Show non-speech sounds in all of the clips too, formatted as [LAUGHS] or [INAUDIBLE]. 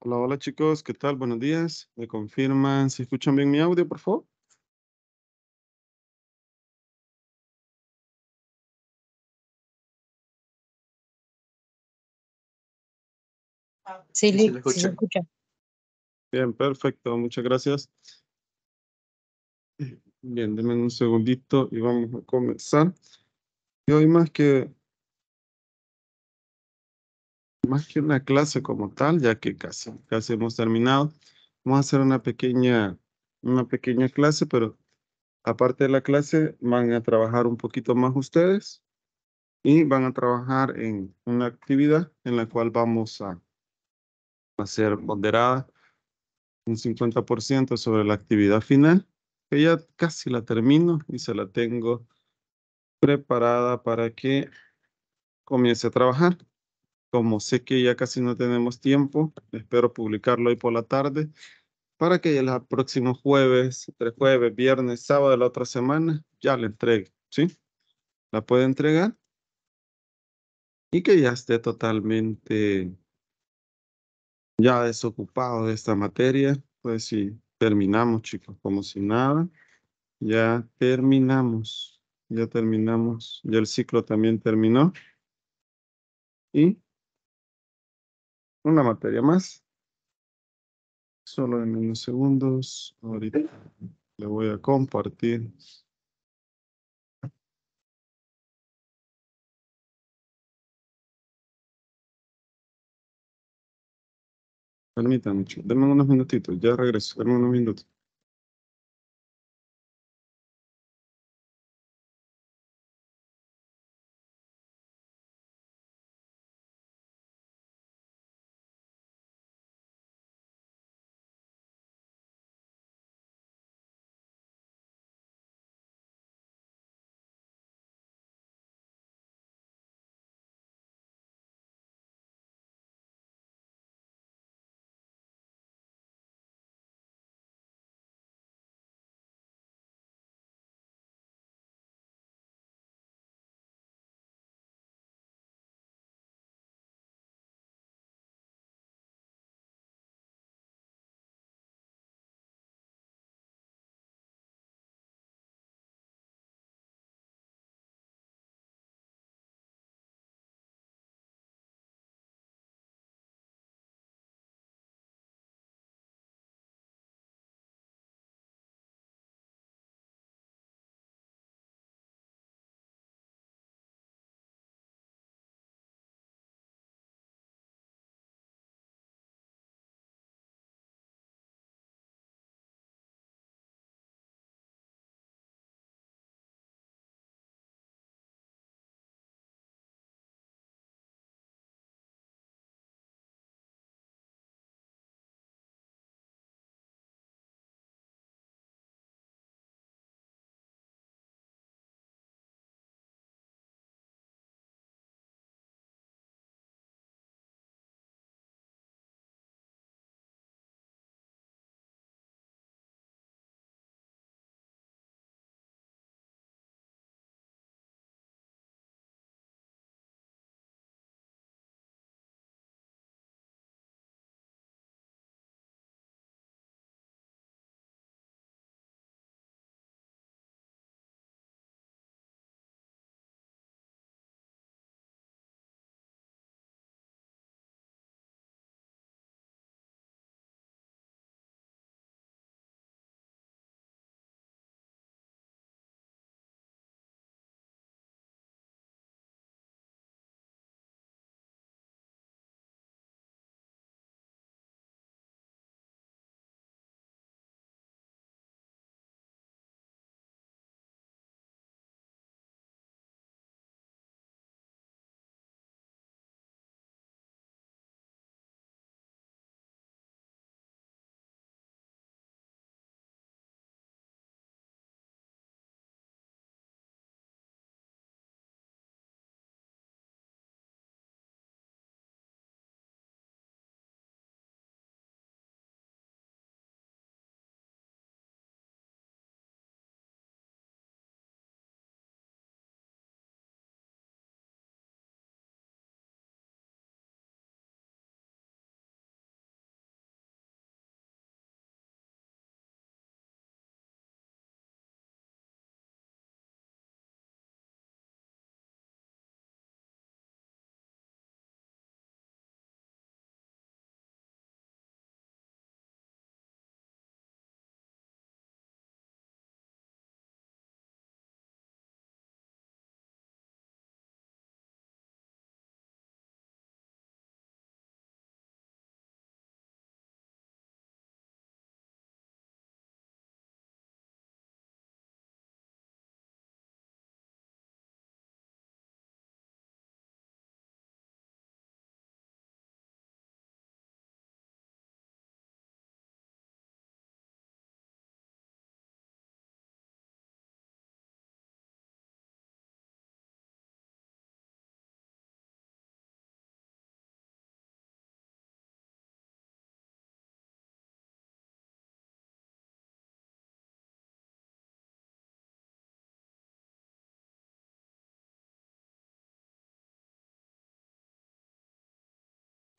Hola, hola chicos, ¿qué tal? Buenos días. ¿Me confirman si escuchan bien mi audio, por favor? Sí, sí, se escucha. Bien, perfecto, muchas gracias. Bien, denme un segundito y vamos a comenzar. Y hoy más que más que una clase como tal, ya que casi, casi hemos terminado, vamos a hacer una pequeña, una pequeña clase, pero aparte de la clase van a trabajar un poquito más ustedes y van a trabajar en una actividad en la cual vamos a hacer ponderada un 50% sobre la actividad final, que ya casi la termino y se la tengo preparada para que comience a trabajar. Como sé que ya casi no tenemos tiempo, espero publicarlo hoy por la tarde para que el próximo jueves, entre jueves, viernes, sábado de la otra semana, ya la entregue, ¿sí? La puede entregar y que ya esté totalmente ya desocupado de esta materia. Pues sí, terminamos, chicos, como si nada. Ya terminamos, ya terminamos, ya el ciclo también terminó. Y una materia más. Solo en unos segundos. Ahorita le voy a compartir. Permítanme, denme unos minutitos, ya regreso, denme unos minutos.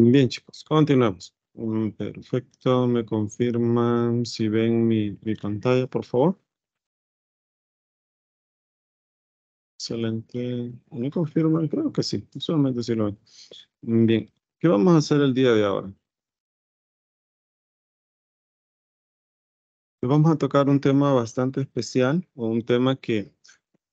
Bien, chicos, continuamos. Mm, perfecto, me confirman si ven mi, pantalla, por favor. Excelente. ¿Me confirman? Creo que sí, solamente si lo ven. Mm, bien, ¿qué vamos a hacer el día de ahora? Vamos a tocar un tema bastante especial o un tema que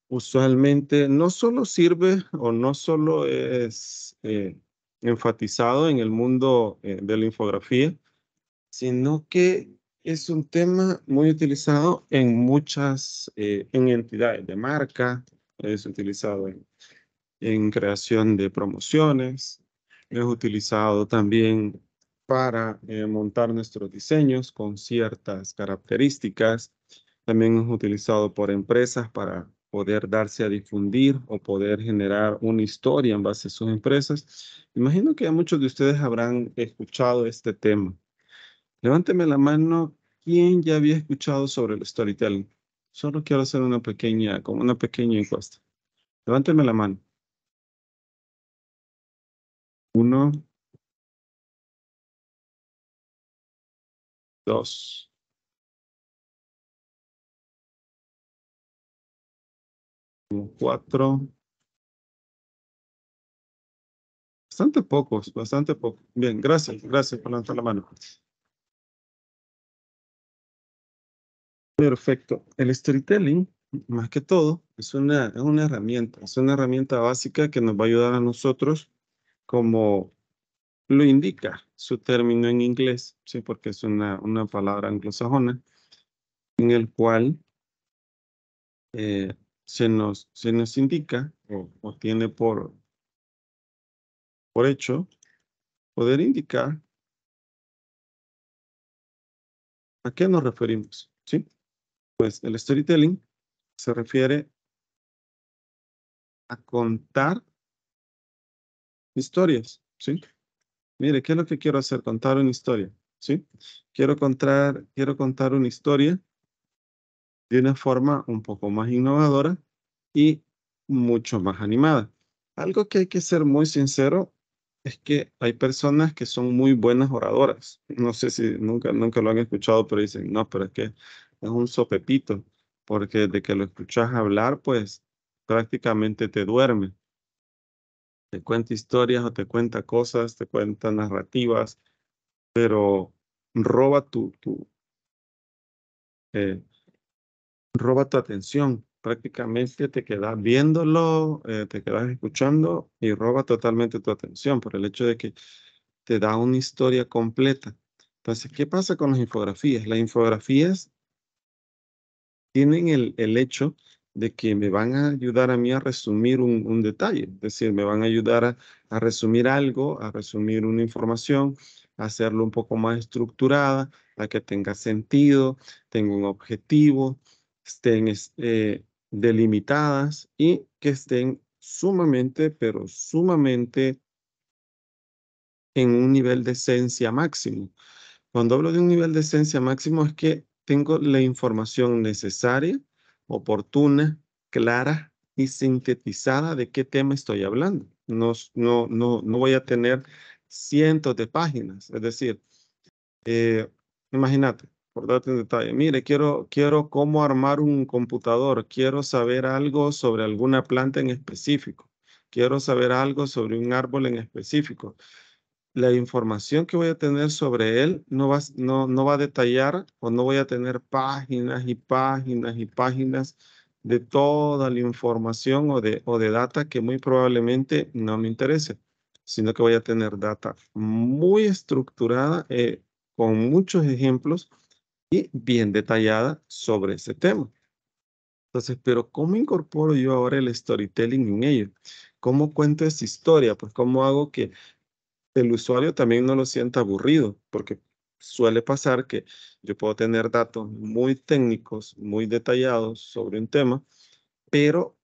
usualmente no solo sirve o no solo es... Eh, enfatizado en el mundo eh, de la infografía, sino que es un tema muy utilizado en muchas, eh, en entidades de marca, es utilizado en, creación de promociones, es utilizado también para eh, montar nuestros diseños con ciertas características. También es utilizado por empresas para poder darse a difundir o poder generar una historia en base a sus empresas. Imagino que muchos de ustedes habrán escuchado este tema. Levánteme la mano, ¿quién ya había escuchado sobre el storytelling? Solo quiero hacer una pequeña, como una pequeña encuesta. Levánteme la mano. Uno. Dos. cuatro. Bastante pocos, bastante pocos. Bien, gracias, gracias por levantar la mano. Perfecto. El storytelling, más que todo, es una, es una herramienta, es una herramienta básica que nos va a ayudar a nosotros, como lo indica su término en inglés, ¿sí? porque es una, una palabra anglosajona, en el cual eh, se nos, se nos indica o, tiene por, hecho poder indicar a qué nos referimos. ¿sí? Pues el storytelling se refiere a contar historias, ¿sí? Mire, ¿qué es lo que quiero hacer? Contar una historia, ¿sí? Quiero contar, quiero contar una historia de una forma un poco más innovadora y mucho más animada. Algo que hay que ser muy sincero es que hay personas que son muy buenas oradoras. No sé si nunca, nunca lo han escuchado, pero dicen, no, pero es que es un sopepito, porque de que lo escuchas hablar, pues prácticamente te duerme. Te cuenta historias o te cuenta cosas, te cuenta narrativas, pero roba tu, tu eh, roba tu atención prácticamente te quedas viéndolo, eh, te quedas escuchando y roba totalmente tu atención por el hecho de que te da una historia completa. Entonces, ¿qué pasa con las infografías? Las infografías tienen el, el hecho de que me van a ayudar a mí a resumir un, detalle, es decir, me van a ayudar a, resumir algo, a resumir una información, a hacerlo un poco más estructurada, a que tenga sentido, tenga un objetivo, estén, eh, delimitadas y que estén sumamente, pero sumamente en un nivel de esencia máximo. Cuando hablo de un nivel de esencia máximo es que tengo la información necesaria, oportuna, clara y sintetizada de qué tema estoy hablando. No, no, no, voy a tener cientos de páginas. Es decir, eh, imagínate, por darte detalle, mire, quiero, quiero cómo armar un computador, quiero saber algo sobre alguna planta en específico, quiero saber algo sobre un árbol en específico. La información que voy a tener sobre él no va, no, no va a detallar o no voy a tener páginas y páginas y páginas de toda la información o de, o de data que muy probablemente no me interese, sino que voy a tener data muy estructurada, eh, con muchos ejemplos, y bien detallada sobre ese tema. Entonces, pero ¿cómo incorporo yo ahora el storytelling en ello? ¿Cómo cuento esa historia? Pues cómo hago que el usuario también no lo sienta aburrido, porque suele pasar que yo puedo tener datos muy técnicos, muy detallados sobre un tema, pero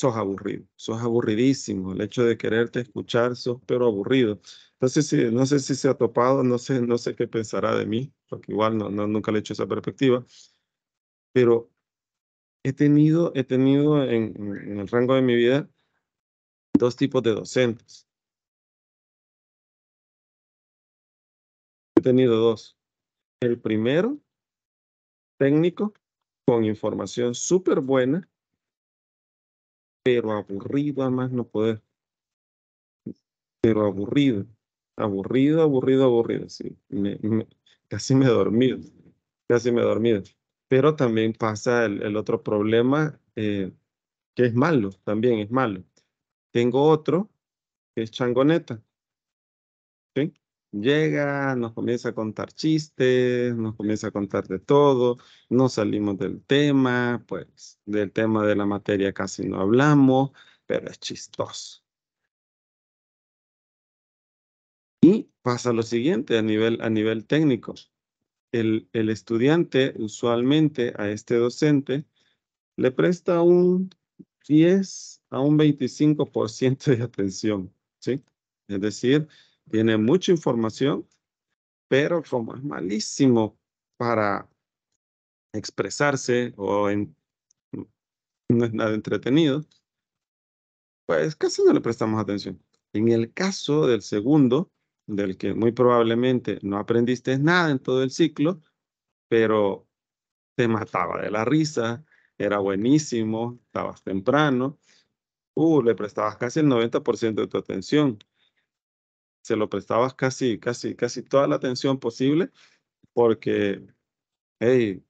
sos aburrido, sos aburridísimo, el hecho de quererte escuchar, sos pero aburrido. Entonces, no sé si se ha topado, no sé, no sé qué pensará de mí, porque igual no, nunca le he hecho esa perspectiva, pero he tenido, he tenido en, en el rango de mi vida dos tipos de docentes. He tenido dos. El primero, técnico, con información súper buena, pero aburrido además más no poder. Pero aburrido, aburrido, aburrido, aburrido, casi me he dormido, casi me he dormido. Pero también pasa el, otro problema, eh, que es malo, también es malo. Tengo otro, que es changoneta. ¿Sí? Llega, nos comienza a contar chistes, nos comienza a contar de todo, no salimos del tema, pues del tema de la materia casi no hablamos, pero es chistoso. Y pasa lo siguiente a nivel, a nivel técnico. El, el estudiante usualmente a este docente le presta un 10 a un 25% de atención, ¿sí? Es decir, tiene mucha información, pero como es malísimo para expresarse o no es nada entretenido, pues casi no le prestamos atención. En el caso del segundo, del que muy probablemente no aprendiste nada en todo el ciclo, pero te mataba de la risa, era buenísimo, estabas temprano, uh, le prestabas casi el 90% de tu atención se lo prestabas casi, casi, casi toda la atención posible porque, hey,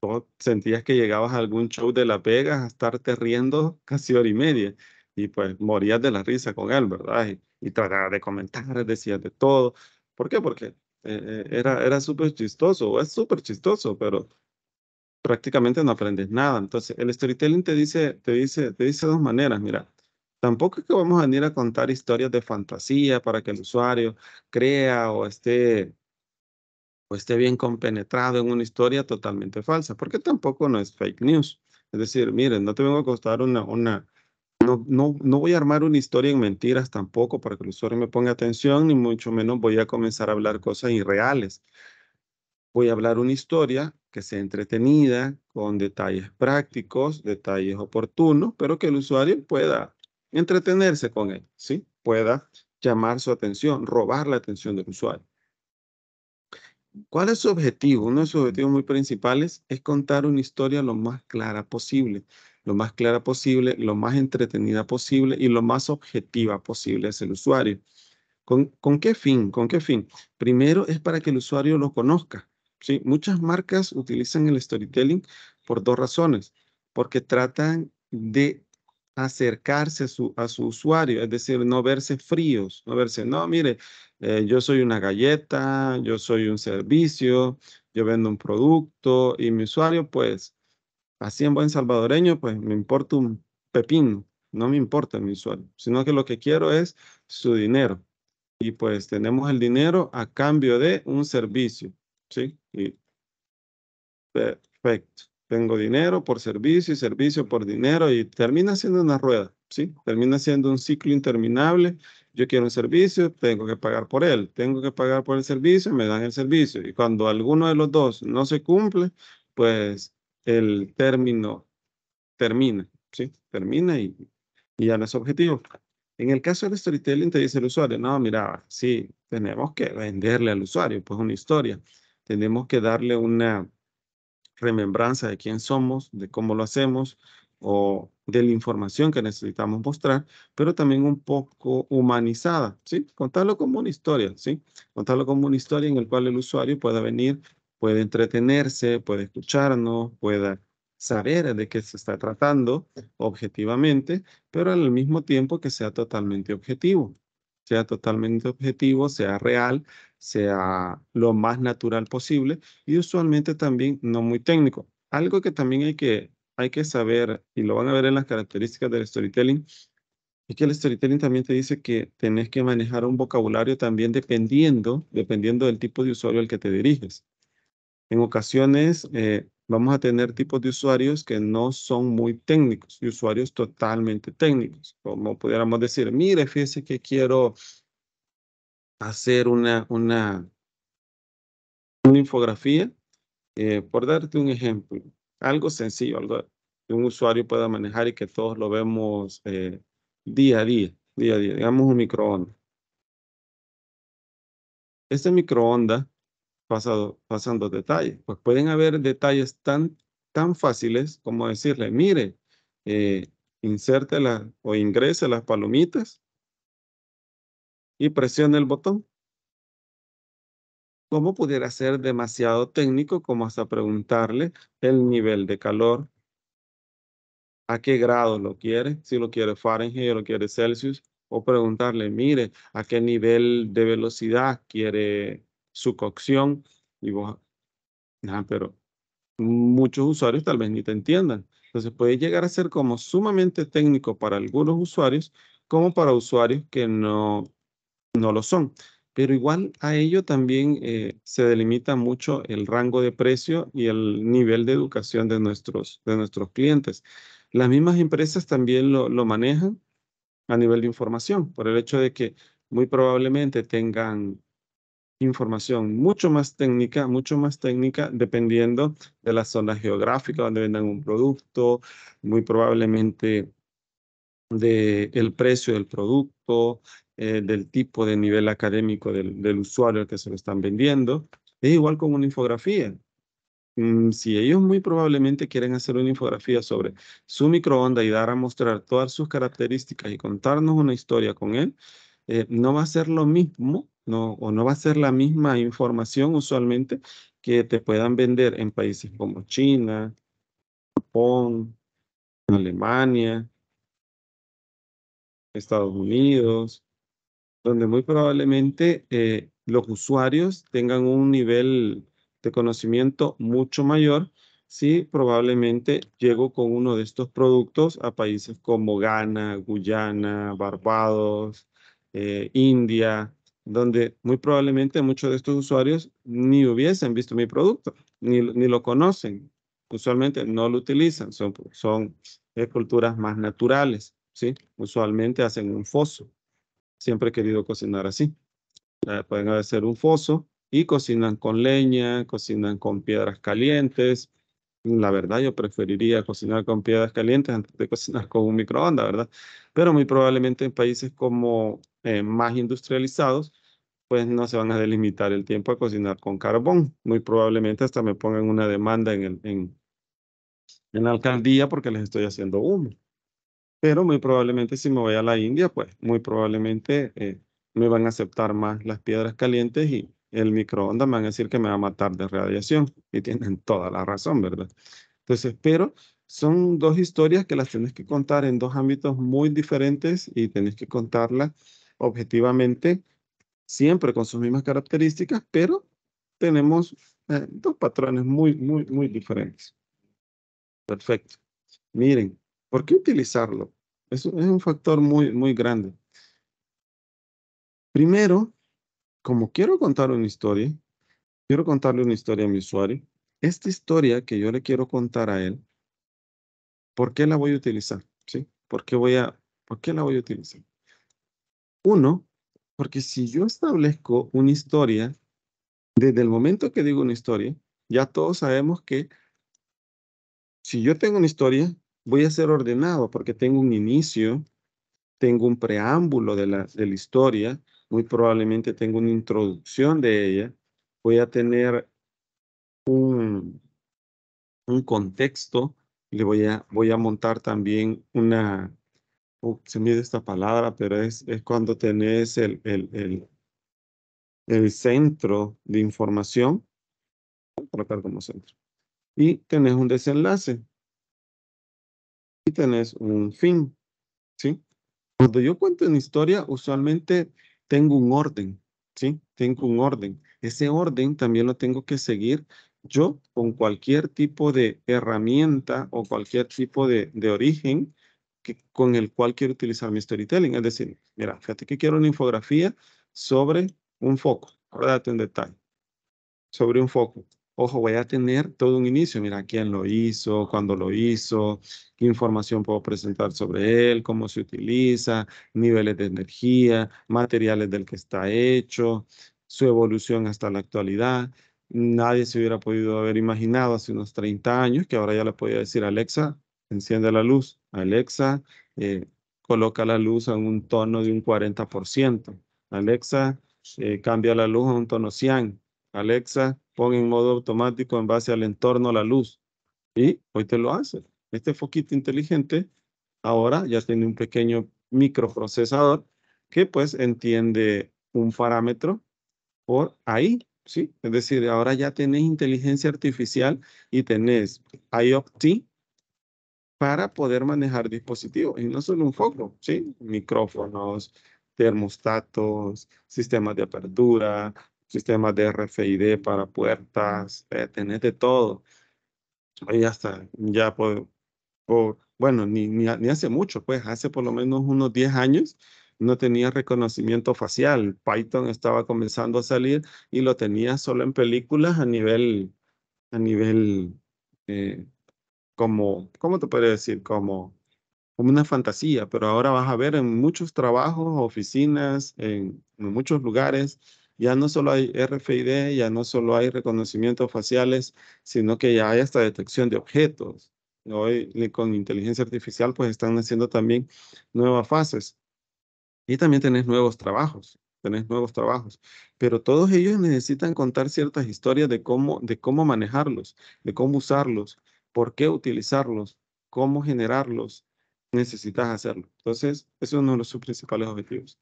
vos sentías que llegabas a algún show de Las Vegas a estarte riendo casi hora y media y pues morías de la risa con él, ¿verdad? Y, y tratabas de comentar, decías de todo. ¿Por qué? Porque eh, eh, era, era súper chistoso, o es súper chistoso, pero prácticamente no aprendes nada. Entonces, el storytelling te dice, te dice, te dice dos maneras, mira, Tampoco es que vamos a venir a contar historias de fantasía para que el usuario crea o esté, o esté bien compenetrado en una historia totalmente falsa, porque tampoco no es fake news. Es decir, miren, no te vengo a costar una, una no, no, no voy a armar una historia en mentiras tampoco para que el usuario me ponga atención, ni mucho menos voy a comenzar a hablar cosas irreales. Voy a hablar una historia que sea entretenida, con detalles prácticos, detalles oportunos, pero que el usuario pueda entretenerse con él, ¿sí? Pueda llamar su atención, robar la atención del usuario. ¿Cuál es su objetivo? Uno de sus objetivos muy principales es contar una historia lo más clara posible, lo más clara posible, lo más entretenida posible y lo más objetiva posible hacia el usuario. ¿Con, qué fin? ¿Con qué fin? Primero es para que el usuario lo conozca. ¿sí? Muchas marcas utilizan el storytelling por dos razones, porque tratan de acercarse a su, a su usuario, es decir, no verse fríos, no verse, no, mire, eh, yo soy una galleta, yo soy un servicio, yo vendo un producto y mi usuario, pues, así en buen salvadoreño, pues me importa un pepino, no me importa mi usuario, sino que lo que quiero es su dinero. Y pues tenemos el dinero a cambio de un servicio, ¿sí? Y perfecto. Tengo dinero por servicio y servicio por dinero y termina siendo una rueda, ¿sí? Termina siendo un ciclo interminable. Yo quiero un servicio, tengo que pagar por él, tengo que pagar por el servicio, me dan el servicio. Y cuando alguno de los dos no se cumple, pues el término termina, ¿sí? Termina y, y ya no es objetivo. En el caso del storytelling te dice el usuario, no, mira, sí, tenemos que venderle al usuario, pues una historia. Tenemos que darle una, remembranza de quién somos, de cómo lo hacemos o de la información que necesitamos mostrar, pero también un poco humanizada, ¿sí? Contarlo como una historia, ¿sí? Contarlo como una historia en la cual el usuario pueda venir, puede entretenerse, puede escucharnos, pueda saber de qué se está tratando objetivamente, pero al mismo tiempo que sea totalmente objetivo, sea totalmente objetivo, sea real, sea lo más natural posible y usualmente también no muy técnico. Algo que también hay que, hay que saber, y lo van a ver en las características del storytelling, es que el storytelling también te dice que tenés que manejar un vocabulario también dependiendo, dependiendo del tipo de usuario al que te diriges. En ocasiones eh, vamos a tener tipos de usuarios que no son muy técnicos, y usuarios totalmente técnicos, como pudiéramos decir, mire, fíjese que quiero hacer una, una, una infografía, eh, por darte un ejemplo, algo sencillo, algo que un usuario pueda manejar y que todos lo vemos eh, día a día, día a día, digamos un microondas. Este microondas, pasado, pasando detalles, pues pueden haber detalles tan, tan fáciles como decirle, mire, eh, inserte la, o ingrese las palomitas y presione el botón. ¿Cómo pudiera ser demasiado técnico como hasta preguntarle el nivel de calor? ¿A qué grado lo quiere? Si lo quiere Fahrenheit o lo quiere Celsius. O preguntarle, mire, ¿a qué nivel de velocidad quiere su cocción? Y vos, ah, pero muchos usuarios tal vez ni te entiendan. Entonces puede llegar a ser como sumamente técnico para algunos usuarios como para usuarios que no no lo son. Pero igual a ello también eh, se delimita mucho el rango de precio y el nivel de educación de nuestros, de nuestros clientes. Las mismas empresas también lo, lo manejan a nivel de información, por el hecho de que muy probablemente tengan información mucho más técnica, mucho más técnica, dependiendo de la zona geográfica donde vendan un producto, muy probablemente del precio del producto, eh, del tipo de nivel académico del, usuario al que se lo están vendiendo. Es igual con una infografía. Mm, si ellos muy probablemente quieren hacer una infografía sobre su microonda y dar a mostrar todas sus características y contarnos una historia con él, eh, no va a ser lo mismo no, o no va a ser la misma información usualmente que te puedan vender en países como China, Japón, Alemania, Estados Unidos, donde muy probablemente eh, los usuarios tengan un nivel de conocimiento mucho mayor si probablemente llego con uno de estos productos a países como Ghana, Guyana, Barbados, eh, India, donde muy probablemente muchos de estos usuarios ni hubiesen visto mi producto, ni, lo conocen. Usualmente no lo utilizan, son, son culturas más naturales. Usualmente hacen un foso. Siempre he querido cocinar así. Eh, pueden hacer un foso y cocinan con leña, cocinan con piedras calientes. La verdad, yo preferiría cocinar con piedras calientes antes de cocinar con un microondas, ¿verdad? Pero muy probablemente en países como eh, más industrializados, pues no se van a delimitar el tiempo a cocinar con carbón. Muy probablemente hasta me pongan una demanda en, en, la alcaldía porque les estoy haciendo humo pero muy probablemente si me voy a la India, pues muy probablemente eh, me van a aceptar más las piedras calientes y el microondas me van a decir que me va a matar de radiación. Y tienen toda la razón, ¿verdad? Entonces, pero son dos historias que las tienes que contar en dos ámbitos muy diferentes y tenés que contarlas objetivamente, siempre con sus mismas características, pero tenemos eh, dos patrones muy, muy, muy diferentes. Perfecto. Miren, ¿Por qué utilizarlo? Es, un factor muy, muy grande. Primero, como quiero contar una historia, quiero contarle una historia a mi usuario. Esta historia que yo le quiero contar a él, ¿por qué la voy a utilizar? ¿Sí? ¿Por voy a, ¿Por qué la voy a utilizar? Uno, porque si yo establezco una historia, desde el momento que digo una historia, ya todos sabemos que si yo tengo una historia, voy a ser ordenado porque tengo un inicio, tengo un preámbulo de la, de la historia, muy probablemente tengo una introducción de ella, voy a tener un, un contexto, le voy a, voy a montar también una, oh, se se mide esta palabra, pero es, es cuando tenés el, el, el, centro de información, tratar como centro, y tenés un desenlace tenés un fin, ¿sí? Cuando yo cuento una historia, usualmente tengo un orden, ¿sí? Tengo un orden. Ese orden también lo tengo que seguir yo con cualquier tipo de herramienta o cualquier tipo de, origen que, con el cual quiero utilizar mi storytelling. Es decir, mira, fíjate que quiero una infografía sobre un foco. Ahora un detalle. Sobre un foco ojo, voy a tener todo un inicio. Mira quién lo hizo, cuándo lo hizo, qué información puedo presentar sobre él, cómo se utiliza, niveles de energía, materiales del que está hecho, su evolución hasta la actualidad. Nadie se hubiera podido haber imaginado hace unos 30 años que ahora ya le podía decir, Alexa, enciende la luz. Alexa, eh, coloca la luz en un tono de un 40%. Alexa, eh, cambia la luz a un tono cian. Alexa, pon en modo automático en base al entorno la luz. Y hoy te lo hace. Este foquito inteligente ahora ya tiene un pequeño microprocesador que pues entiende un parámetro por ahí, ¿sí? Es decir, ahora ya tenés inteligencia artificial y tenés IoT para poder manejar dispositivos. Y no solo un foco, ¿sí? Micrófonos, termostatos, sistemas de apertura, sistemas de RFID para puertas, eh, tenés de todo. Y hasta está, ya por, por bueno, ni, ni, hace mucho, pues hace por lo menos unos 10 años no tenía reconocimiento facial. Python estaba comenzando a salir y lo tenía solo en películas a nivel, a nivel, eh, como, ¿cómo te puedo decir? Como, como una fantasía, pero ahora vas a ver en muchos trabajos, oficinas, en muchos lugares, ya no solo hay RFID, ya no solo hay reconocimientos faciales, sino que ya hay hasta detección de objetos. Hoy con inteligencia artificial pues están haciendo también nuevas fases. Y también tenés nuevos trabajos, tenés nuevos trabajos. Pero todos ellos necesitan contar ciertas historias de cómo, de cómo manejarlos, de cómo usarlos, por qué utilizarlos, cómo generarlos. Necesitas hacerlo. Entonces, eso es uno de sus principales objetivos.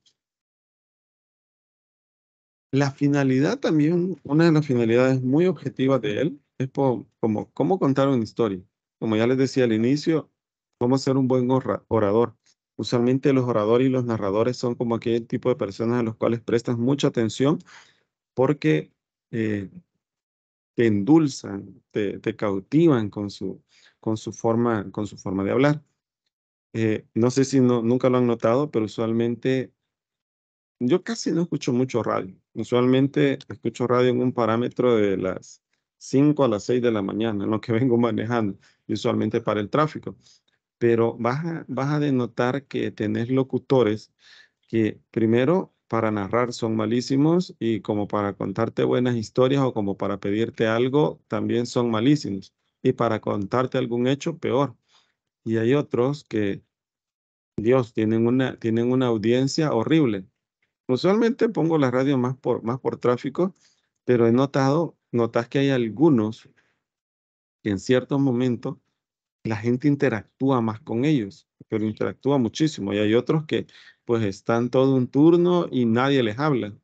La finalidad también, una de las finalidades muy objetivas de él es como cómo contar una historia. Como ya les decía al inicio, cómo ser un buen orador. Usualmente los oradores y los narradores son como aquel tipo de personas a los cuales prestas mucha atención porque eh, te endulzan, te, cautivan con su, con, su forma, con su forma de hablar. Eh, no sé si nunca lo han notado, pero usualmente yo casi no escucho mucho radio. Usualmente escucho radio en un parámetro de las 5 a las 6 de la mañana, en lo que vengo manejando, usualmente para el tráfico. Pero vas a, vas a denotar que tenés locutores que primero para narrar son malísimos y como para contarte buenas historias o como para pedirte algo también son malísimos y para contarte algún hecho peor. Y hay otros que Dios tienen una tienen una audiencia horrible Usualmente pongo la radio más por, más por tráfico, pero he notado, notas que hay algunos que en ciertos momentos la gente interactúa más con ellos, pero interactúa muchísimo. Y hay otros que pues están todo un turno y nadie les habla.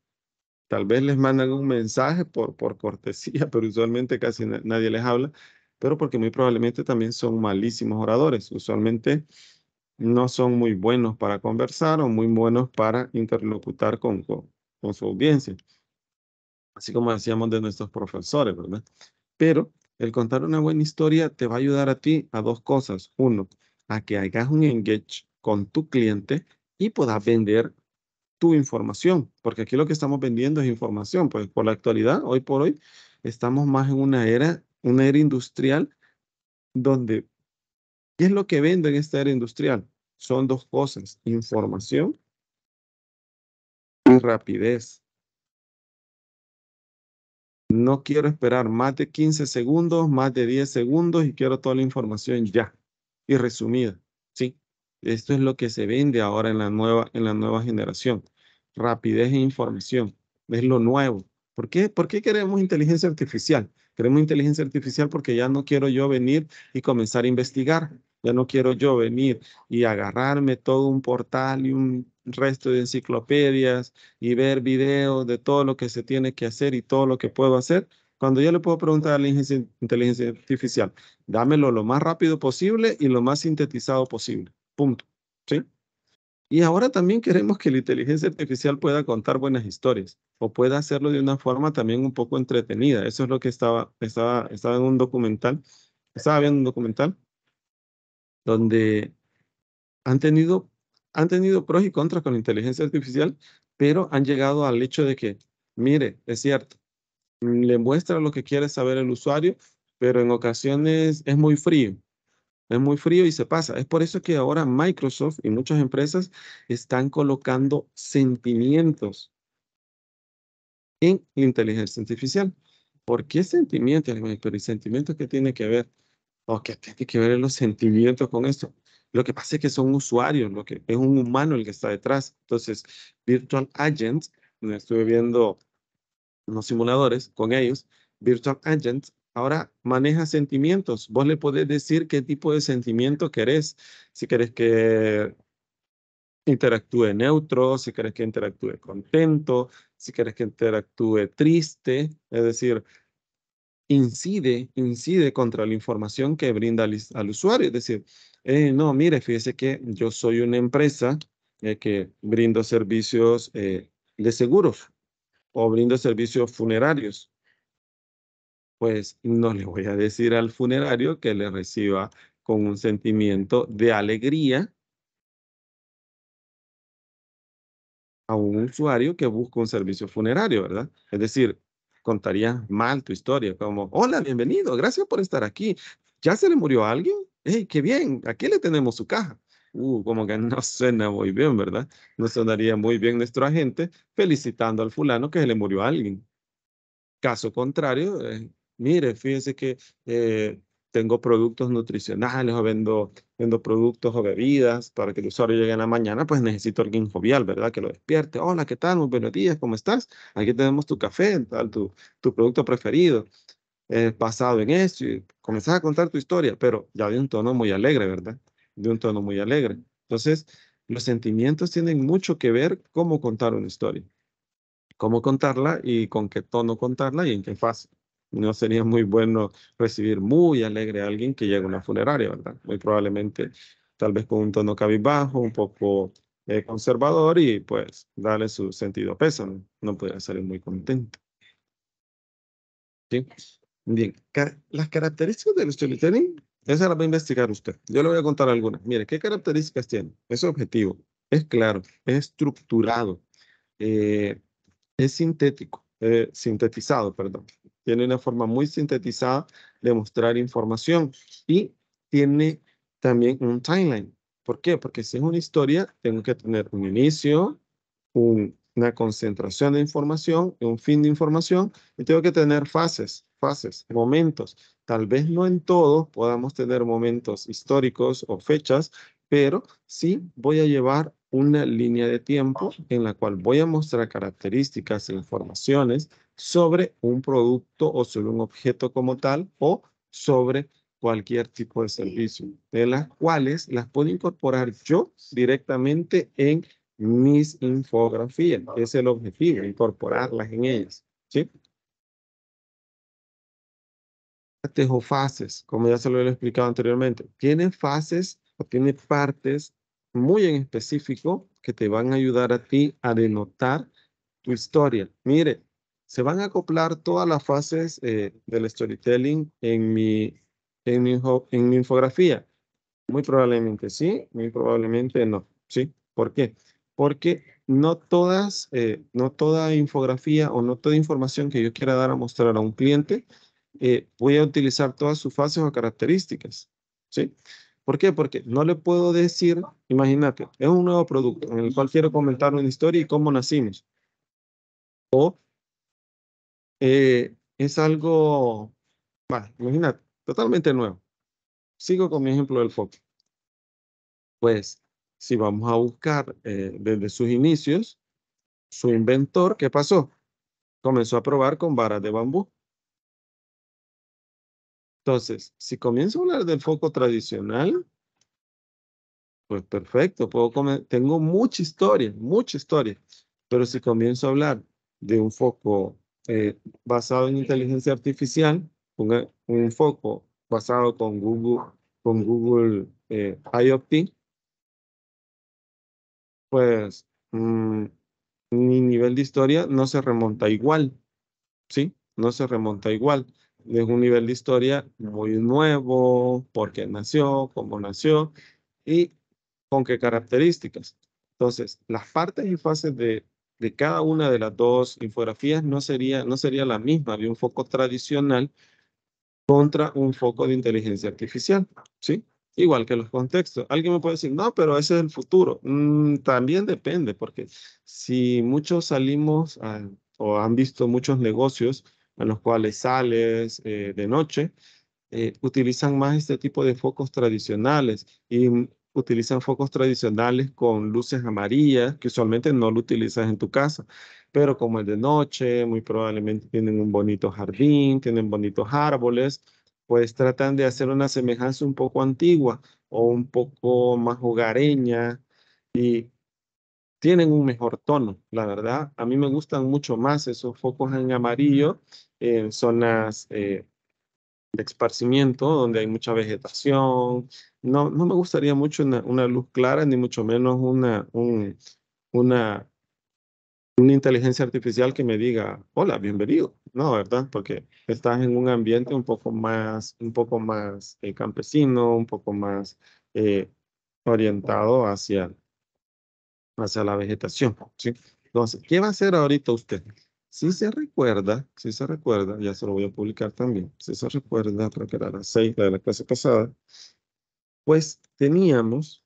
Tal vez les mandan un mensaje por, por cortesía, [LAUGHS] pero usualmente casi nadie les habla, pero porque muy probablemente también son malísimos oradores. Usualmente no son muy buenos para conversar o muy buenos para interlocutar con, con, su audiencia. Así como decíamos de nuestros profesores, ¿verdad? Pero el contar una buena historia te va a ayudar a ti a dos cosas. Uno, a que hagas un engage con tu cliente y puedas vender tu información, porque aquí lo que estamos vendiendo es información, pues por la actualidad, hoy por hoy, estamos más en una era, una era industrial donde ¿Qué es lo que vende en esta era industrial? Son dos cosas, información y rapidez. No quiero esperar más de 15 segundos, más de 10 segundos y quiero toda la información ya y resumida. ¿sí? Esto es lo que se vende ahora en la nueva, en la nueva generación. Rapidez e información. Es lo nuevo. ¿Por qué? ¿Por qué queremos inteligencia artificial? Queremos inteligencia artificial porque ya no quiero yo venir y comenzar a investigar. Ya no quiero yo venir y agarrarme todo un portal y un resto de enciclopedias y ver videos de todo lo que se tiene que hacer y todo lo que puedo hacer. Cuando ya le puedo preguntar a la inteligencia artificial, dámelo lo más rápido posible y lo más sintetizado posible. Punto. ¿Sí? Y ahora también queremos que la inteligencia artificial pueda contar buenas historias o pueda hacerlo de una forma también un poco entretenida. Eso es lo que estaba, estaba, estaba en un documental, estaba viendo un documental donde han tenido, han tenido pros y contras con la inteligencia artificial, pero han llegado al hecho de que, mire, es cierto, le muestra lo que quiere saber el usuario, pero en ocasiones es muy frío. Es muy frío y se pasa. Es por eso que ahora Microsoft y muchas empresas están colocando sentimientos en inteligencia artificial. ¿Por qué sentimientos, Pero ¿y sentimientos qué tiene que ver? o que tiene que ver los sentimientos con esto. Lo que pasa es que son usuarios, lo que es un humano el que está detrás. Entonces, Virtual Agents, estuve viendo los simuladores con ellos, Virtual Agents ahora maneja sentimientos. Vos le podés decir qué tipo de sentimiento querés. Si querés que interactúe neutro, si querés que interactúe contento, si querés que interactúe triste. Es decir, incide, incide contra la información que brinda al, usuario. Es decir, eh, no, mire, fíjese que yo soy una empresa eh, que brindo servicios eh, de seguros o brindo servicios funerarios. Pues no le voy a decir al funerario que le reciba con un sentimiento de alegría a un usuario que busca un servicio funerario, ¿verdad? Es decir, contaría mal tu historia, como, hola, bienvenido, gracias por estar aquí. ¿Ya se le murió alguien? qué bien! Aquí le tenemos su caja. Uh, como que [LAUGHS] no suena muy bien, ¿verdad? No sonaría muy bien nuestro agente felicitando al fulano que se le murió a alguien. Caso contrario, eh, mire, fíjense que eh, tengo productos nutricionales o vendo, vendo productos o bebidas para que el usuario llegue en la mañana, pues necesito alguien jovial, ¿verdad? Que lo despierte. Hola, ¿qué tal? Muy buenos días, ¿cómo estás? Aquí tenemos tu café, tal, tu, tu producto preferido. Eh, basado en eso y comenzás a contar tu historia, pero ya de un tono muy alegre, ¿verdad? De un tono muy alegre. Entonces, los sentimientos tienen mucho que ver cómo contar una historia, cómo contarla y con qué tono contarla y en qué fase no sería muy bueno recibir muy alegre a alguien que llega a una funeraria, ¿verdad? Muy probablemente, tal vez con un tono cabizbajo, un poco eh, conservador y pues darle su sentido peso. No podría salir muy contento. Bien, las características del storytelling, esas las va a investigar usted. Yo le voy a contar algunas. Mire, ¿qué características tiene? Es objetivo, es claro, es estructurado, eh, es sintético, eh, sintetizado, perdón tiene una forma muy sintetizada de mostrar información y tiene también un timeline. ¿Por qué? Porque si es una historia, tengo que tener un inicio, una concentración de información, un fin de información y tengo que tener fases, fases, momentos. Tal vez no en todos podamos tener momentos históricos o fechas, pero sí voy a llevar una línea de tiempo en la cual voy a mostrar características e informaciones sobre un producto o sobre un objeto como tal o sobre cualquier tipo de servicio, de las cuales las puedo incorporar yo directamente en mis infografías. Es el objetivo, incorporarlas en ellas. ¿sí? Partes o fases, como ya se lo he explicado anteriormente, Tienen fases o tiene partes muy en específico que te van a ayudar a ti a denotar tu historia. Mire, se van a acoplar todas las fases eh, del storytelling en mi, en, mi, en mi infografía. Muy probablemente sí, muy probablemente no. ¿Sí? ¿Por qué? Porque no todas, eh, no toda infografía o no toda información que yo quiera dar a mostrar a un cliente, eh, voy a utilizar todas sus fases o características. ¿Sí? ¿Por qué? Porque no le puedo decir, imagínate, es un nuevo producto en el cual quiero comentar una historia y cómo nacimos. O eh, es algo, imagínate, totalmente nuevo. Sigo con mi ejemplo del foco. Pues, si vamos a buscar eh, desde sus inicios, su inventor, ¿qué pasó? Comenzó a probar con varas de bambú. Entonces, si comienzo a hablar del foco tradicional, pues perfecto, puedo tengo mucha historia, mucha historia. Pero si comienzo a hablar de un foco eh, basado en inteligencia artificial, un, un foco basado con Google, con Google eh, IoT, pues mm, mi nivel de historia no se remonta igual, ¿sí? No se remonta igual. Es un nivel de historia muy nuevo, por qué nació, cómo nació y con qué características. Entonces, las partes y fases de, de cada una de las dos infografías no sería, no sería la misma de un foco tradicional contra un foco de inteligencia artificial, ¿sí? Igual que los contextos. Alguien me puede decir, no, pero ese es el futuro. Mm, también depende, porque si muchos salimos o han visto muchos negocios en los cuales sales eh, de noche, eh, utilizan más este tipo de focos tradicionales y utilizan focos tradicionales con luces amarillas que usualmente no lo utilizas en tu casa, pero como es de noche, muy probablemente tienen un bonito jardín, tienen bonitos árboles, pues tratan de hacer una semejanza un poco antigua o un poco más hogareña y tienen un mejor tono, la verdad. A mí me gustan mucho más esos focos en amarillo en zonas eh, esparcimiento, donde hay mucha vegetación. No, no me gustaría mucho una, luz clara, ni mucho menos una, una, una inteligencia artificial que me diga, hola, bienvenido. No, ¿verdad? Porque estás en un ambiente un poco más, un poco más eh, campesino, un poco más eh, orientado hacia, hacia la vegetación. Entonces, ¿qué va a hacer ahorita usted? Si se recuerda, si se recuerda, ya se lo voy a publicar también, si se recuerda, creo que era la 6, de la clase pasada, pues teníamos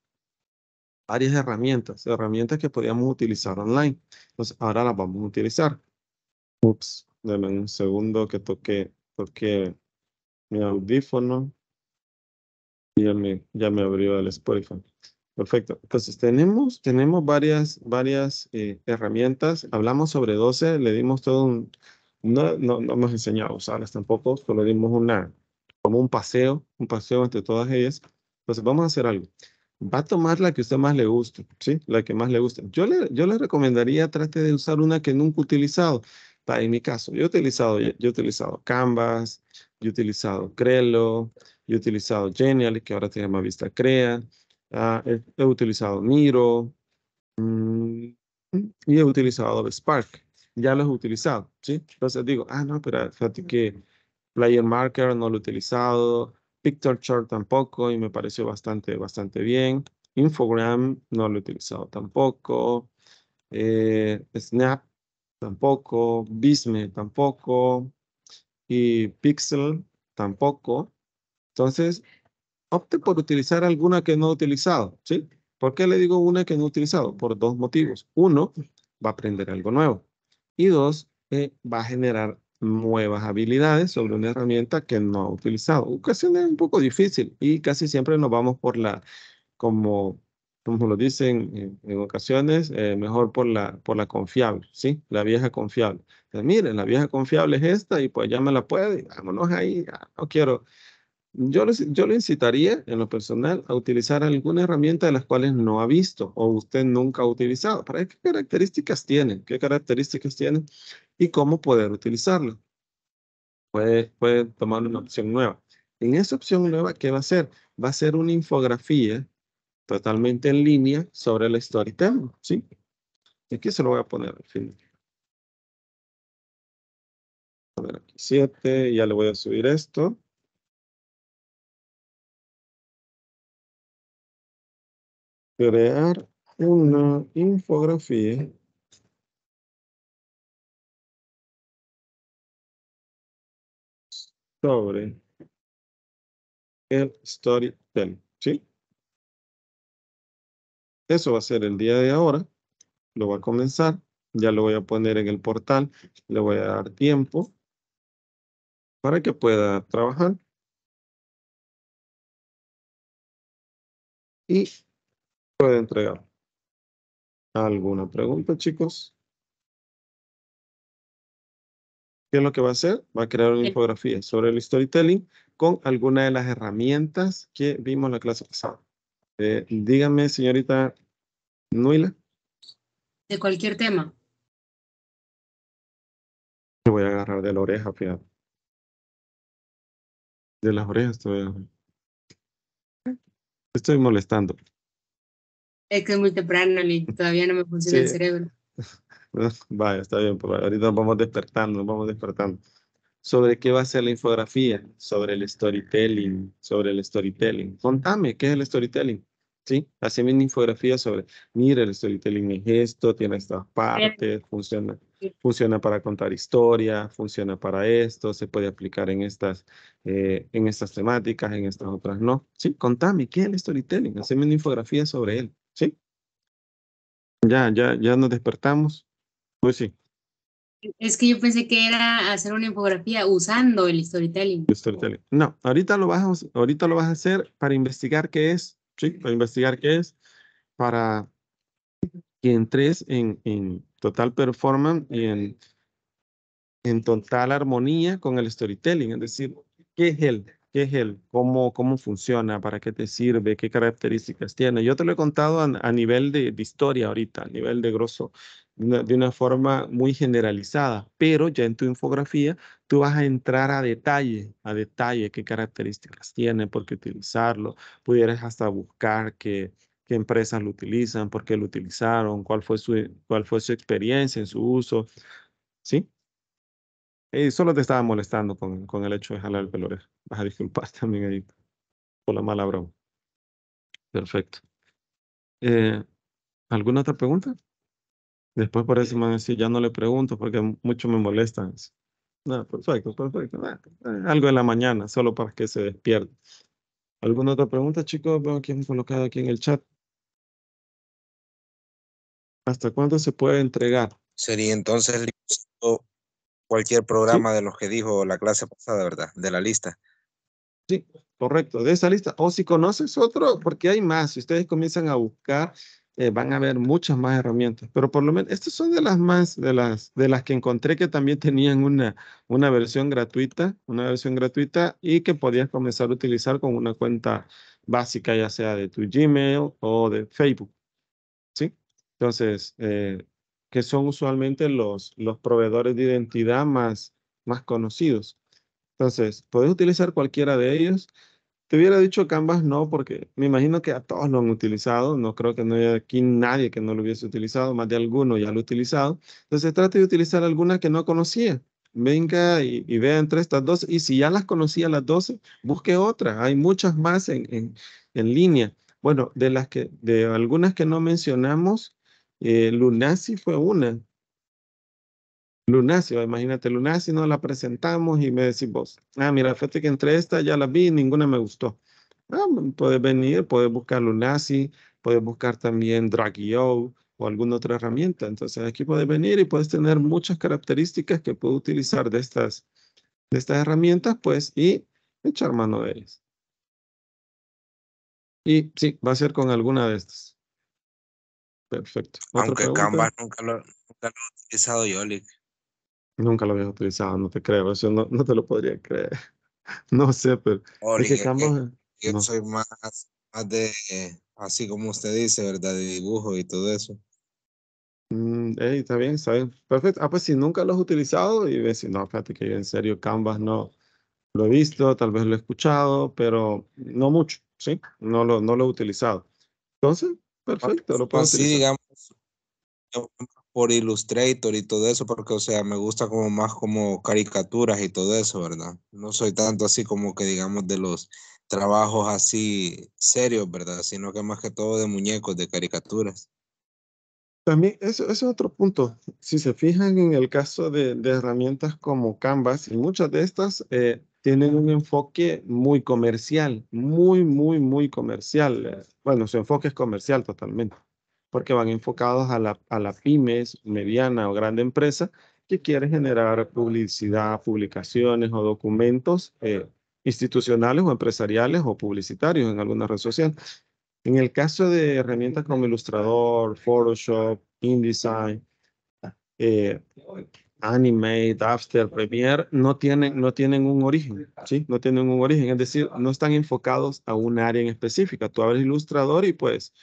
varias herramientas, herramientas que podíamos utilizar online. Entonces, ahora las vamos a utilizar. Ups, denme un segundo que toque, porque mi audífono ya me, ya me abrió el Spotify. Perfecto. Entonces tenemos, tenemos varias, varias eh, herramientas. Hablamos sobre 12, le dimos todo un... No, no, no hemos enseñado usarlas tampoco, solo dimos una, como un paseo, un paseo entre todas ellas. Entonces vamos a hacer algo. Va a tomar la que usted más le guste, ¿sí? La que más le guste. Yo le, yo le recomendaría, trate de usar una que nunca he utilizado. En mi caso, yo he utilizado, yo he utilizado Canvas, yo he utilizado Crelo, yo he utilizado Genial, que ahora se llama Vista Crea. Ah, he, utilizado Miro mm, y he utilizado Spark. Ya los he utilizado, ¿sí? Entonces digo, ah, no, pero fíjate que Player Marker no lo he utilizado, Picture Chart tampoco y me pareció bastante, bastante bien. Infogram no lo he utilizado tampoco. Eh, Snap tampoco. Bisme tampoco. Y Pixel tampoco. Entonces, opte por utilizar alguna que no ha utilizado, ¿sí? ¿Por qué le digo una que no ha utilizado? Por dos motivos. Uno, va a aprender algo nuevo. Y dos, eh, va a generar nuevas habilidades sobre una herramienta que no ha utilizado. Ocasiones un poco difícil y casi siempre nos vamos por la, como, como lo dicen en, ocasiones, eh, mejor por la, por la confiable, ¿sí? La vieja confiable. miren, la vieja confiable es esta y pues ya me la puede, vámonos ahí, no quiero yo, les, yo lo incitaría en lo personal a utilizar alguna herramienta de las cuales no ha visto o usted nunca ha utilizado. ¿Para qué características tiene? ¿Qué características tiene? Y cómo poder utilizarlo. Puede, puede tomar una opción nueva. En esa opción nueva, ¿qué va a ser? Va a ser una infografía totalmente en línea sobre el storytelling, ¿sí? Aquí se lo voy a poner al final. A ver, aquí 7, ya le voy a subir esto. crear una infografía sobre el storytelling, ¿sí? Eso va a ser el día de ahora. Lo va a comenzar. Ya lo voy a poner en el portal. Le voy a dar tiempo para que pueda trabajar. Y puede entregar. ¿Alguna pregunta, chicos? ¿Qué es lo que va a hacer? Va a crear una infografía sobre el storytelling con alguna de las herramientas que vimos la clase pasada. Eh, dígame, señorita Nuila. De cualquier tema. Me voy a agarrar de la oreja, fíjate. De las orejas Estoy molestando. Es que es muy temprano y todavía no me funciona el cerebro. [LAUGHS] Vaya, está bien, ahorita nos vamos despertando, nos vamos despertando. ¿Sobre qué va a ser la infografía? Sobre el storytelling, sobre el storytelling. Contame, ¿qué es el storytelling? ¿Sí? Haceme una infografía sobre, mira, el storytelling es esto, tiene estas partes, funciona, funciona para contar historia, funciona para esto, se puede aplicar en estas, eh, en estas temáticas, en estas otras no. Sí, contame, ¿qué es el storytelling? Haceme una infografía sobre él. Ya, ya, ya nos despertamos. Pues sí. Es que yo pensé que era hacer una infografía usando el storytelling. storytelling. No, ahorita lo vas a, ahorita lo vas a hacer para investigar qué es, sí, para investigar qué es, para que entres en, en total performance y en, en total armonía con el storytelling, es decir, qué es el qué es él, cómo, cómo funciona, para qué te sirve, qué características tiene. Yo te lo he contado a, nivel de, historia ahorita, a nivel de grosso, de una, forma muy generalizada, pero ya en tu infografía tú vas a entrar a detalle, a detalle qué características tiene, por qué utilizarlo, pudieras hasta buscar qué qué empresas lo utilizan, por qué lo utilizaron, cuál fue su, cuál fue su experiencia en su uso. ¿Sí? Eh, solo te estaba molestando con, el hecho de jalar el pelo. Vas a disculpar [LAUGHS] también ahí por la mala broma. Perfecto. Eh, ¿Alguna otra pregunta? Después por eso eh, me decir, ya no le pregunto porque mucho me molesta. No, perfecto, perfecto. Ah, algo en la mañana, solo para que se despierta. ¿Alguna otra pregunta, chicos? Veo que colocado aquí en el chat. ¿Hasta cuándo se puede entregar? Sería entonces el cualquier programa de los que dijo la clase pasada, ¿verdad? De la lista. Sí, correcto, de esa lista. O si conoces otro, porque hay más. Si ustedes comienzan a buscar, eh, van a ver muchas más herramientas. Pero por lo menos, estas son de las más, de las, de las que encontré que también tenían una, una versión gratuita, una versión gratuita y que podías comenzar a utilizar con una cuenta básica, ya sea de tu Gmail o de Facebook. ¿Sí? Entonces, eh, que son usualmente los, los proveedores de identidad más, más conocidos. Entonces, puedes utilizar cualquiera de ellos? Te hubiera dicho Canvas no, porque me imagino que a todos lo han utilizado. No creo que no haya aquí nadie que no lo hubiese utilizado, más de alguno ya lo ha utilizado. Entonces trate de utilizar alguna que no conocía. Venga y, vea entre estas dos. Y si ya las conocía las 12, busque otra. Hay muchas más en, línea. Bueno, de las que, de algunas que no mencionamos, eh, Lunasi fue una. Lunasi, imagínate, Lunasi no la presentamos y me decís vos, ah, mira, fíjate que entre estas ya las vi y ninguna me gustó. Ah, puedes venir, puedes buscar Lunasi, puedes buscar también Dragio o alguna otra herramienta. Entonces aquí puedes venir y puedes tener muchas características que puedes utilizar de estas, de estas herramientas, pues, y echar mano de ellas. Y sí, va a ser con alguna de estas. Perfecto. Aunque Canvas nunca lo, nunca he utilizado yo, Nunca lo habías utilizado, no te creo, eso no, no te lo podría creer. [LAUGHS] No sé, pero oh, yo soy más, de, así como usted dice, ¿verdad? De dibujo y todo eso. Mm, está bien, está bien. Perfecto. Ah, pues si nunca lo has utilizado y ves, no, fíjate que yo en serio Canvas no lo he visto, tal vez lo he escuchado, pero no mucho, ¿sí? No lo, no lo he utilizado. Entonces, Perfecto, pues, lo pues, Sí, digamos, por Illustrator y todo eso, porque, o sea, me gusta como más como caricaturas y todo eso, ¿verdad? No soy tanto así como que, digamos, de los trabajos así serios, ¿verdad? Sino que más que todo de muñecos, de caricaturas. También, eso, es otro punto. Si se fijan en el caso de, de herramientas como Canvas y muchas de estas, eh, tienen un enfoque muy comercial, muy, muy, muy comercial. Bueno, su enfoque es comercial totalmente, porque van enfocados a la, a la pymes, mediana o grande empresa que quiere generar publicidad, publicaciones o documentos eh, institucionales o empresariales o publicitarios en alguna red social. En el caso de herramientas como Illustrator, Photoshop, InDesign, eh, Anime, After, Premiere, no tienen, no tienen un origen, ¿sí? No tienen un origen, es decir, no están enfocados a un área en específica. Tú abres Ilustrador y pues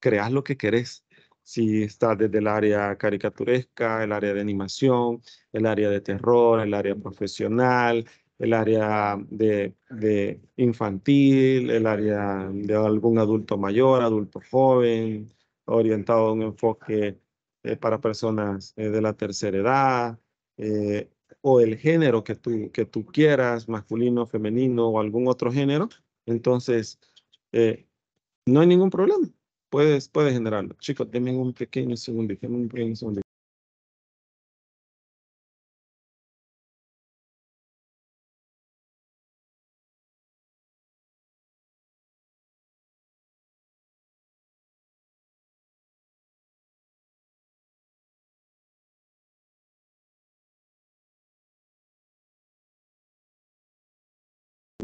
creas lo que querés. Si estás desde el área caricaturesca, el área de animación, el área de terror, el área profesional, el área de, infantil, el área de algún adulto mayor, adulto joven, orientado a un enfoque eh, para personas eh, de la tercera edad, eh, o el género que tú, que tú quieras, masculino, femenino o algún otro género, entonces eh, no hay ningún problema. Puedes, puedes generarlo. Chicos, denme un pequeño segundo, denme un pequeño segundo.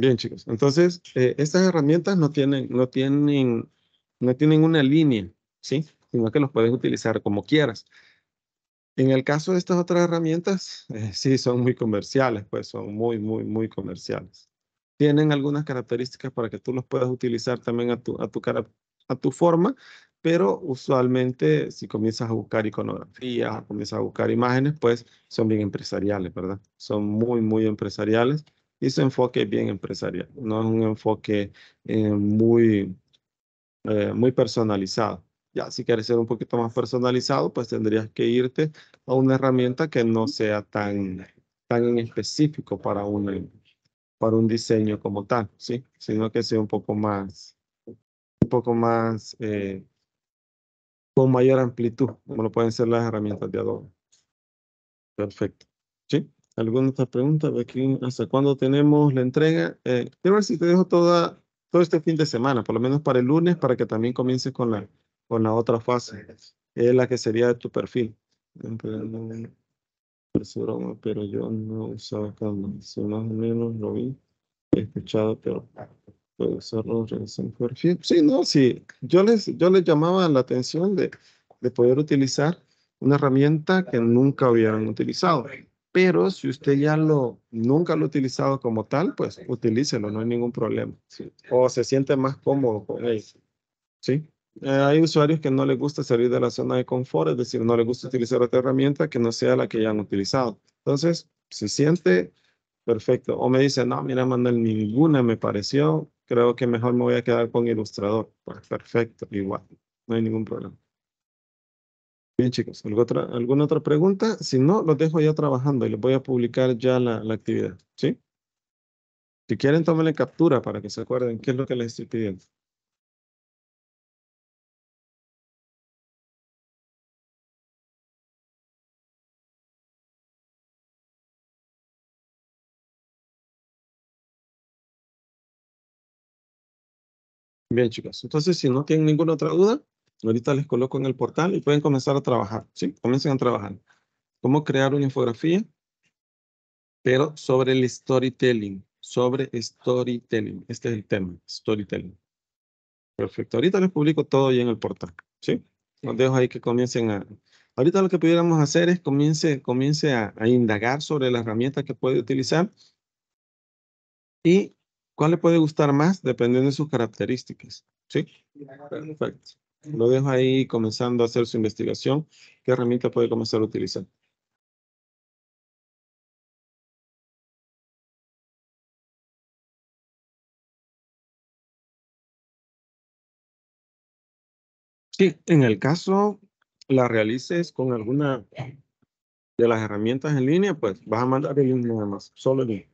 Bien, chicos. Entonces, eh, estas herramientas no tienen, no tienen, no tienen una línea, ¿sí? Sino que los puedes utilizar como quieras. En el caso de estas otras herramientas, eh, sí, son muy comerciales, pues son muy, muy, muy comerciales. Tienen algunas características para que tú los puedas utilizar también a tu, a tu, cara, a tu forma, pero usualmente si comienzas a buscar iconografía, comienzas a buscar imágenes, pues son bien empresariales, ¿verdad? Son muy, muy empresariales y su enfoque es bien empresarial, no es un enfoque eh, muy, eh, muy personalizado. Ya, si quieres ser un poquito más personalizado, pues tendrías que irte a una herramienta que no sea tan, tan en específico para un, para un diseño como tal, ¿sí? Sino que sea un poco más, un poco más, eh, con mayor amplitud, como lo pueden ser las herramientas de Adobe. Perfecto alguna otra pregunta, ¿Hasta cuándo tenemos la entrega? Eh, quiero ver si te dejo toda, todo este fin de semana, por lo menos para el lunes, para que también comiences con la, con la otra fase, es la que sería de tu perfil. Pero yo no usaba Canva, más o menos lo vi, he escuchado, pero puedo usarlo en perfil. Sí, no, sí, yo les, yo les llamaba la atención de, de poder utilizar una herramienta que nunca habían utilizado. Pero si usted ya lo, nunca lo ha utilizado como tal, pues utilícelo, no hay ningún problema. O se siente más cómodo con él. ¿Sí? Eh, hay usuarios que no les gusta salir de la zona de confort, es decir, no les gusta utilizar otra herramienta que no sea la que ya han utilizado. Entonces, se siente, perfecto. O me dice, no, mira, Manuel, ninguna me pareció, creo que mejor me voy a quedar con Illustrator, Pues perfecto, igual, no hay ningún problema. Bien, chicos, ¿alguna otra pregunta? Si no, los dejo ya trabajando y les voy a publicar ya la, actividad, Si quieren, tómenle captura para que se acuerden qué es lo que les estoy pidiendo. Bien, chicos. Entonces, si no tienen ninguna otra duda, Ahorita les coloco en el portal y pueden comenzar a trabajar, ¿sí? Comiencen a trabajar. Cómo crear una infografía, pero sobre el storytelling, sobre storytelling. Este es el tema, storytelling. Perfecto. Ahorita les publico todo ahí en el portal, ¿sí? Los dejo ahí que comiencen a... Ahorita lo que pudiéramos hacer es comience, comience a, indagar sobre las herramientas que puede utilizar y cuál le puede gustar más dependiendo de sus características, ¿sí? Perfecto. Lo dejo ahí comenzando a hacer su investigación. ¿Qué herramienta puede comenzar a utilizar? Sí, en el caso la realices con alguna de las herramientas en línea, pues vas a mandar el link nada más, solo el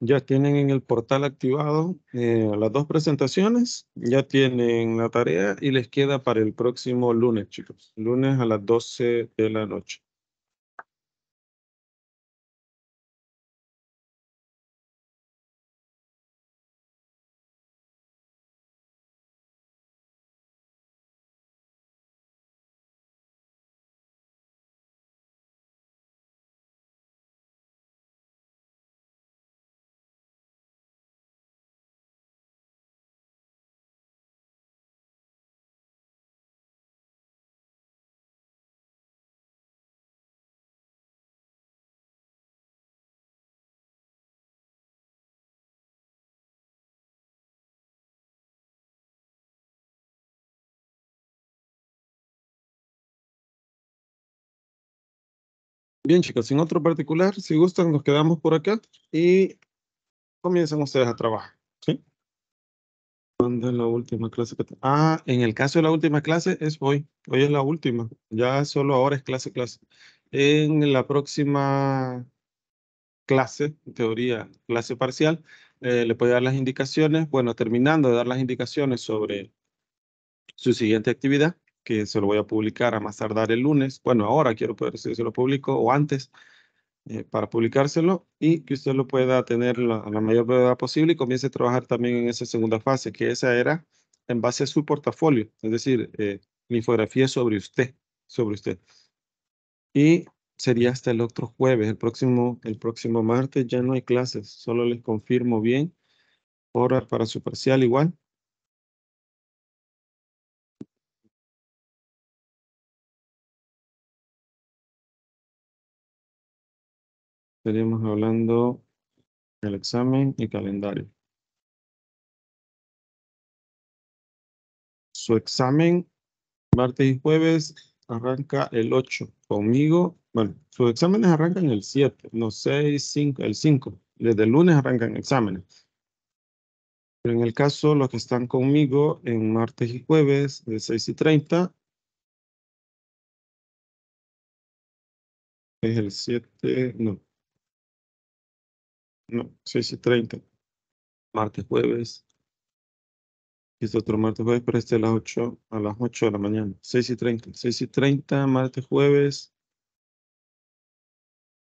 Ya tienen en el portal activado eh, las dos presentaciones, ya tienen la tarea y les queda para el próximo lunes, chicos. Lunes a las 12 de la noche. Bien, chicos, sin otro particular, si gustan, nos quedamos por acá y comienzan ustedes a trabajar. ¿sí? ¿Cuándo es la última clase? ah, en el caso de la última clase es hoy. Hoy es la última. Ya solo ahora es clase, clase. En la próxima clase, en teoría, clase parcial, eh, le puede dar las indicaciones. Bueno, terminando de dar las indicaciones sobre su siguiente actividad, que se lo voy a publicar a más tardar el lunes. Bueno, ahora quiero poder si se lo publico o antes eh, para publicárselo y que usted lo pueda tener a la mayor brevedad posible y comience a trabajar también en esa segunda fase, que esa era en base a su portafolio, es decir, eh, infografía sobre usted, sobre usted. Y sería hasta el otro jueves, el próximo, el próximo martes ya no hay clases, solo les confirmo bien, hora para su parcial igual. Estaríamos hablando del examen y calendario. Su examen, martes y jueves, arranca el 8. Conmigo, bueno, sus exámenes arrancan el 7, no 6, 5, el 5. Desde el lunes arrancan exámenes. Pero en el caso, los que están conmigo en martes y jueves, de 6 y 30, es el 7, no, no, 6 y 30. Martes, jueves. Este otro martes, jueves, pero este a las 8, a las 8 de la mañana. 6 y 30. 6 y 30, martes, jueves.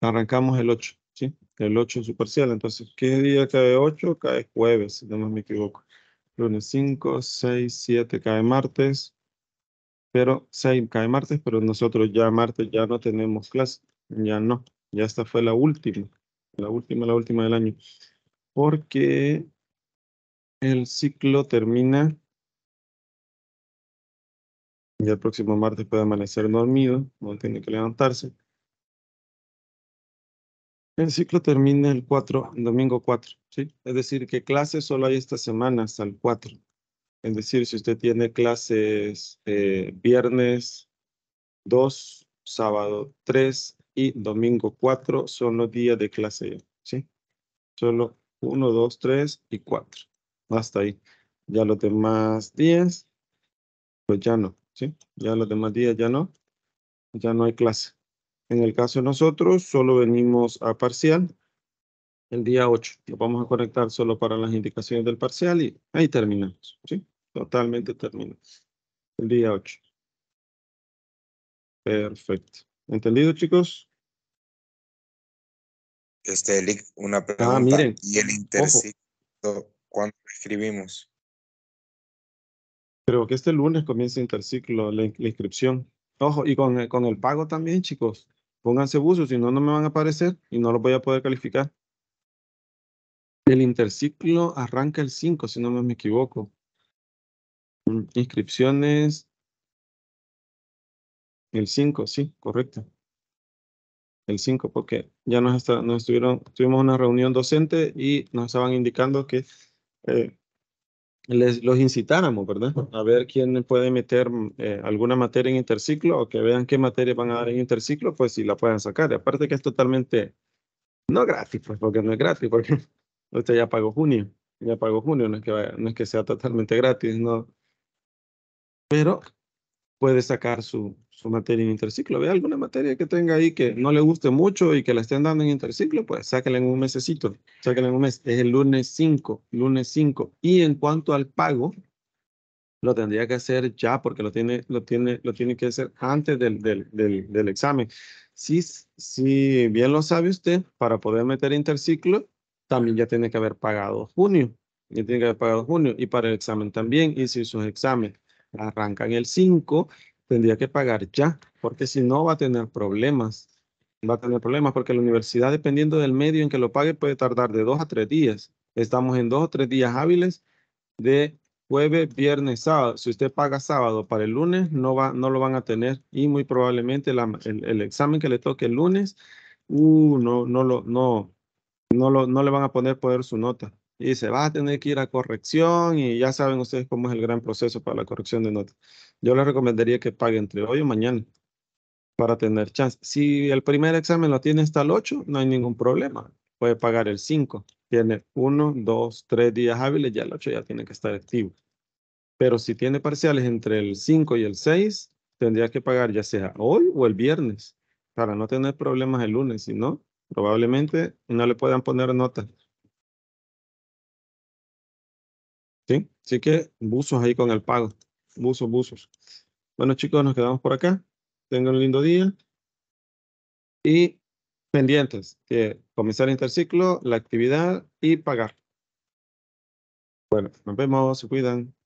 Arrancamos el 8, ¿sí? El 8 es su parcial. Entonces, ¿qué día cae 8? Cae jueves, si no me equivoco. Lunes 5, 6, 7 cae martes. Pero 6 cae martes, pero nosotros ya martes ya no tenemos clase. Ya no. Ya esta fue la última la última, la última del año, porque el ciclo termina y el próximo martes puede amanecer dormido, no tiene que levantarse. El ciclo termina el 4, domingo 4, ¿sí? Es decir, que clases solo hay esta semana hasta el 4. Es decir, si usted tiene clases eh, viernes 2, sábado 3, y domingo 4 son los días de clase, ¿sí? Solo 1, 2, 3 y 4. Hasta ahí. Ya los demás días, pues ya no, ¿sí? Ya los demás días ya no, ya no hay clase. En el caso de nosotros, solo venimos a parcial el día 8. Lo vamos a conectar solo para las indicaciones del parcial y ahí terminamos, ¿sí? Totalmente terminamos. El día 8. Perfecto. ¿Entendido, chicos? Este, una ah, pregunta. ¿Y el interciclo cuándo escribimos? Creo que este lunes comienza el interciclo, la, inscripción. Ojo, y con, con, el pago también, chicos. Pónganse buzos, si no, no me van a aparecer y no los voy a poder calificar. El interciclo arranca el 5, si no me equivoco. Mm, inscripciones el 5, sí, correcto. El 5, porque ya nos, está, nos estuvieron, tuvimos una reunión docente y nos estaban indicando que eh, les, los incitáramos, ¿verdad? A ver quién puede meter eh, alguna materia en interciclo o que vean qué materia van a dar en interciclo, pues si la pueden sacar. Y aparte que es totalmente, no gratis, pues porque no es gratis, porque [LAUGHS] usted ya pagó junio, ya pagó junio, no es que, no es que sea totalmente gratis, no. Pero puede sacar su, su materia en interciclo. Ve alguna materia que tenga ahí que no le guste mucho y que la estén dando en interciclo, pues sáquenla en un mesecito, sáquenla en un mes. Es el lunes 5, lunes 5. Y en cuanto al pago, lo tendría que hacer ya porque lo tiene, lo tiene, lo tiene que hacer antes del, del, del, examen. Si, si bien lo sabe usted, para poder meter interciclo, también ya tiene que haber pagado junio. Ya tiene que haber pagado junio y para el examen también. Y si sus exámenes arrancan el 5 tendría que pagar ya, porque si no va a tener problemas. Va a tener problemas porque la universidad, dependiendo del medio en que lo pague, puede tardar de dos a tres días. Estamos en dos o tres días hábiles de jueves, viernes, sábado. Si usted paga sábado para el lunes, no, va, no lo van a tener y muy probablemente el, examen que le toque el lunes, uh, no, no, lo, no, no, lo, no le van a poner poder su nota. Y se va a tener que ir a corrección y ya saben ustedes cómo es el gran proceso para la corrección de notas. Yo le recomendaría que pague entre hoy o mañana para tener chance. Si el primer examen lo tiene hasta el 8, no hay ningún problema. Puede pagar el 5. Tiene 1, 2, 3 días hábiles, ya el 8 ya tiene que estar activo. Pero si tiene parciales entre el 5 y el 6, tendría que pagar ya sea hoy o el viernes para no tener problemas el lunes, si no, probablemente no le puedan poner nota. ¿Sí? Así que buzos ahí con el pago. Buzos, buzos. Bueno, chicos, nos quedamos por acá. Tengan un lindo día. Y pendientes, comenzar el interciclo, la actividad y pagar. Bueno, nos vemos, se cuidan.